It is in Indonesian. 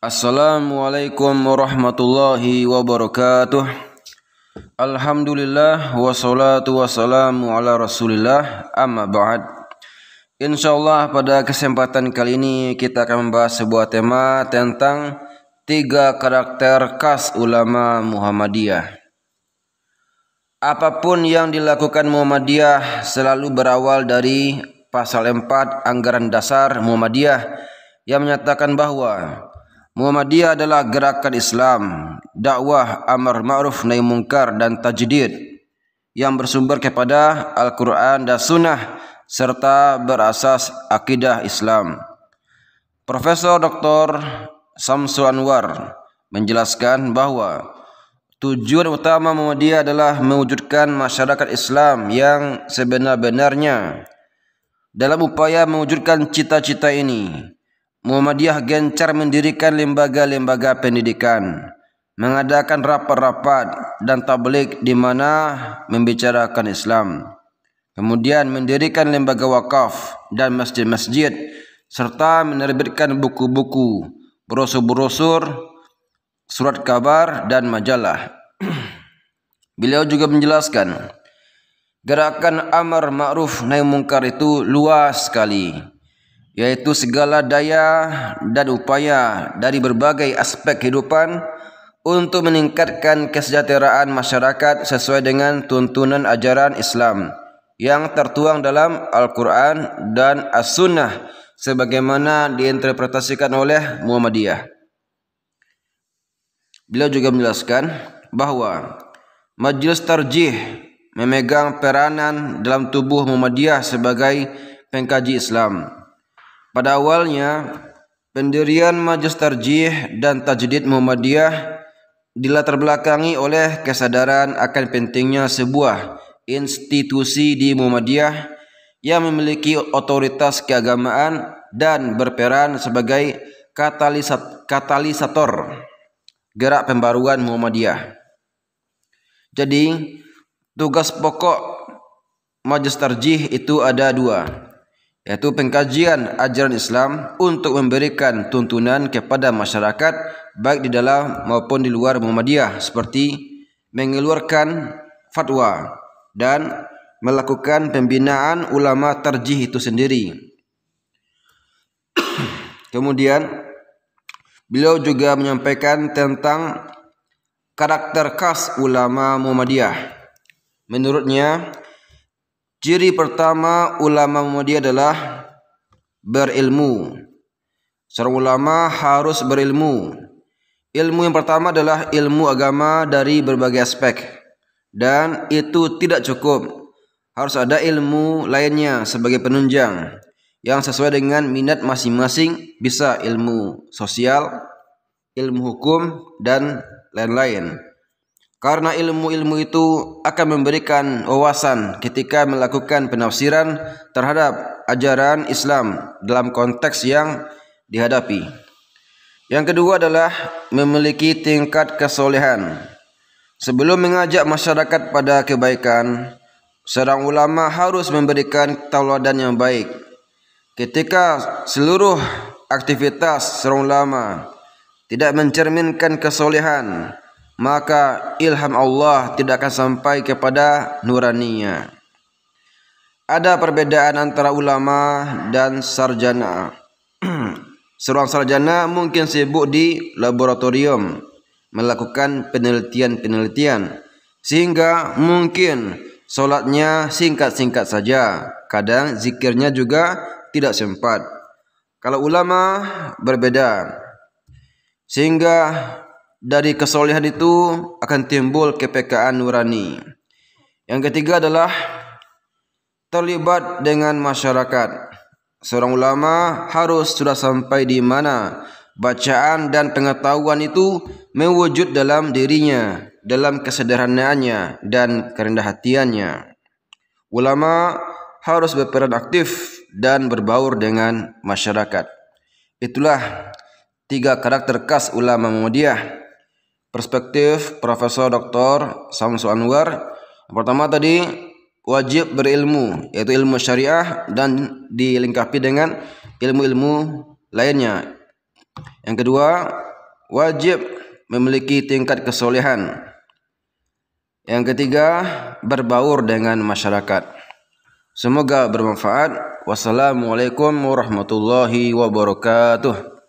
Assalamualaikum warahmatullahi wabarakatuh Alhamdulillah wassalatu wassalamu ala rasulillah amma ba'd Insyaallah pada kesempatan kali ini kita akan membahas sebuah tema tentang tiga karakter khas ulama Muhammadiyah Apapun yang dilakukan Muhammadiyah selalu berawal dari pasal 4 anggaran dasar Muhammadiyah yang menyatakan bahwa Muhammadiyah adalah gerakan Islam, dakwah amar ma'ruf nahi mungkar dan tajdid yang bersumber kepada Al-Qur'an dan Sunnah serta berasas akidah Islam. Profesor Dr. Samsul Anwar menjelaskan bahwa tujuan utama Muhammadiyah adalah mewujudkan masyarakat Islam yang sebenar-benarnya. Dalam upaya mewujudkan cita-cita ini, Muhammadiyah gencar mendirikan lembaga-lembaga pendidikan, mengadakan rapat-rapat dan tablik di mana membicarakan Islam. Kemudian mendirikan lembaga wakaf dan masjid-masjid serta menerbitkan buku-buku, brosur-brosur, surat kabar dan majalah. Beliau juga menjelaskan, gerakan Amar Ma'ruf Naim itu luas sekali. yaitu segala daya dan upaya dari berbagai aspek kehidupan untuk meningkatkan kesejahteraan masyarakat sesuai dengan tuntunan ajaran Islam yang tertuang dalam Al-Quran dan As-Sunnah sebagaimana diinterpretasikan oleh Muhammadiyah. Beliau juga menjelaskan bahwa Majelis Tarjih memegang peranan dalam tubuh Muhammadiyah sebagai pengkaji Islam pada awalnya, pendirian Majelis Tarjih dan Tajdid Muhammadiyah dilatar belakangi oleh kesadaran akan pentingnya sebuah institusi di Muhammadiyah yang memiliki otoritas keagamaan dan berperan sebagai katalisat katalisator gerak pembaruan Muhammadiyah. Jadi, tugas pokok Majelis Tarjih itu ada dua yaitu pengkajian ajaran Islam untuk memberikan tuntunan kepada masyarakat baik di dalam maupun di luar Muhammadiyah seperti mengeluarkan fatwa dan melakukan pembinaan ulama terjih itu sendiri. Kemudian beliau juga menyampaikan tentang karakter khas ulama Muhammadiyah. Menurutnya, Ciri pertama ulama Muhammadiyah adalah berilmu. Seorang ulama harus berilmu. Ilmu yang pertama adalah ilmu agama dari berbagai aspek dan itu tidak cukup. Harus ada ilmu lainnya sebagai penunjang yang sesuai dengan minat masing-masing, bisa ilmu sosial, ilmu hukum dan lain-lain. Karena ilmu-ilmu itu akan memberikan wawasan ketika melakukan penafsiran terhadap ajaran Islam dalam konteks yang dihadapi. Yang kedua adalah memiliki tingkat kesolehan. Sebelum mengajak masyarakat pada kebaikan, seorang ulama harus memberikan tauladan yang baik. Ketika seluruh aktivitas seorang ulama tidak mencerminkan kesolehan, maka ilham Allah tidak akan sampai kepada nuraninya. Ada perbedaan antara ulama dan sarjana. Seorang sarjana mungkin sibuk di laboratorium melakukan penelitian-penelitian sehingga mungkin solatnya singkat-singkat saja. Kadang zikirnya juga tidak sempat. Kalau ulama berbeda sehingga dari kesolehan itu akan timbul kepekaan nurani. Yang ketiga adalah terlibat dengan masyarakat. Seorang ulama harus sudah sampai di mana bacaan dan pengetahuan itu mewujud dalam dirinya, dalam kesederhanaannya dan kerendah hatiannya. Ulama harus berperan aktif dan berbaur dengan masyarakat. Itulah tiga karakter khas ulama Muhammadiyah perspektif Profesor Dr. Samsul Anwar. pertama tadi wajib berilmu yaitu ilmu syariah dan dilengkapi dengan ilmu-ilmu lainnya. Yang kedua, wajib memiliki tingkat kesolehan. Yang ketiga, berbaur dengan masyarakat. Semoga bermanfaat. Wassalamualaikum warahmatullahi wabarakatuh.